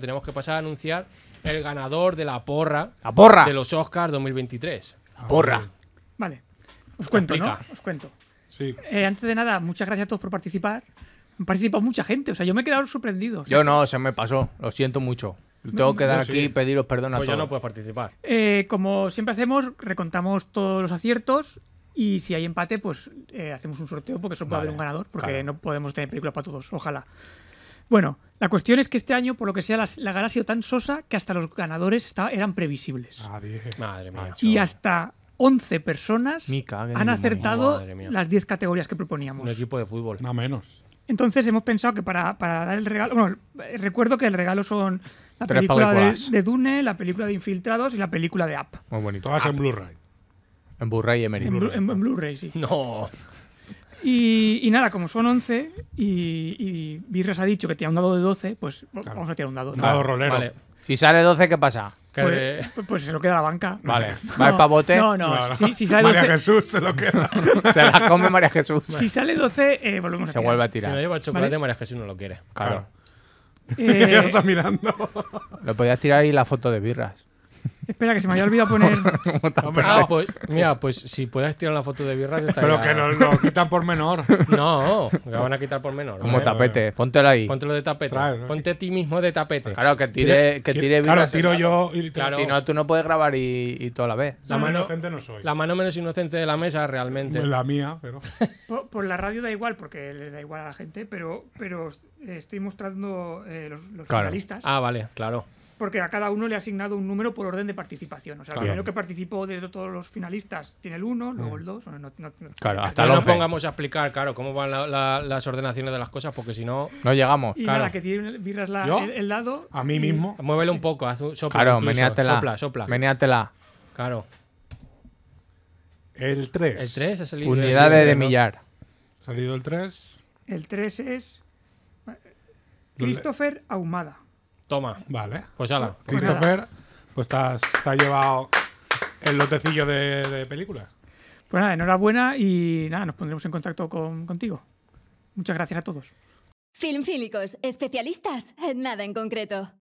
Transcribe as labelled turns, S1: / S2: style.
S1: Tenemos que pasar a anunciar el ganador de la porra. ¡La porra! De los Oscars 2023. ¡La porra!
S2: Vale. Os cuento, ¿no? Os cuento. Sí. Eh, antes de nada, muchas gracias a todos por participar. Han participado mucha gente. O sea, yo me he quedado sorprendido. Yo no,
S1: se me pasó. Lo siento mucho. Tengo que dar aquí y pediros perdón a pues todos. Yo no puedo participar.
S2: Eh, como siempre hacemos, recontamos todos los aciertos y si hay empate, pues eh, hacemos un sorteo porque solo puede haber un ganador, porque no podemos tener película para todos. Ojalá. Bueno, la cuestión es que este año, por lo que sea, la, gala ha sido tan sosa que hasta los ganadores eran previsibles. Ah, Madre mía. Y hasta 11 personas han acertado las 10 categorías que proponíamos. Un equipo
S1: de fútbol. No menos.
S2: Entonces hemos pensado que para, dar el regalo. Bueno, eh, recuerdo que el regalo son la película de, Dune, la película de Infiltrados y la película de App.
S1: Muy bonito. Todas ah, en Blu-ray. En Blu-ray y En, en Blu-ray, sí. No.
S2: Y, nada, como son 11 y, Birras ha dicho que tiene un dado de 12, pues vamos a tirar un dado. Dado rolero.
S1: Si sale 12, ¿qué pasa? Pues, pues, se lo
S2: queda la banca. Vale. ¿Va el pavote? No, no. Si, sale 12... María Jesús se lo queda. se la come María Jesús. Si sale 12, eh, volvemos se a tirar. Se vuelve a tirar. Si no lleva chocolate, María Jesús no lo quiere. Claro. Eh, ya lo está mirando.
S1: Lo podías tirar ahí la foto de birras.
S2: Espera, que se me haya olvidado poner. Hombre, ah, pues, mira,
S1: pues si puedes tirar la foto de birras, está Pero que nos lo quitan por menor. No, lo van a quitar por menor. Como tapete, póntelo ahí. Póntelo de tapete. Ponte a ti mismo de tapete. Claro, que tire, que tire birras. Claro, tiro yo y claro. Si no, tú no puedes grabar y, y toda la vez. La mano,
S2: inocente no soy.
S1: La mano menos inocente de la mesa, realmente. la mía, pero.
S2: Por, la radio da igual, porque le da igual a la gente, pero, pero estoy mostrando eh, los, los finalistas. Ah,
S1: vale, claro
S2: porque a cada uno le ha asignado un número por orden de participación. O sea, el primero que participó de todos los finalistas tiene el 1, luego el 2. Mm. No, hasta lo
S1: pongamos a explicar, claro, cómo van las ordenaciones de las cosas, porque si no. No llegamos. Y que el, A mí mismo. Muévele un poco, sopla. Claro, sopla, sopla. Claro. El 3. El 3 es el Unidades de, de millar. Ha salido el 3.
S2: El 3 es. Christopher Ahumada.
S1: Toma. Vale. Pues ala. Pues Christopher, pues te has, llevado el lotecillo de, de, películas.
S2: Pues nada, enhorabuena y nada, nos pondremos en contacto contigo. Muchas gracias a todos. Filmfílicos, especialistas en nada en concreto.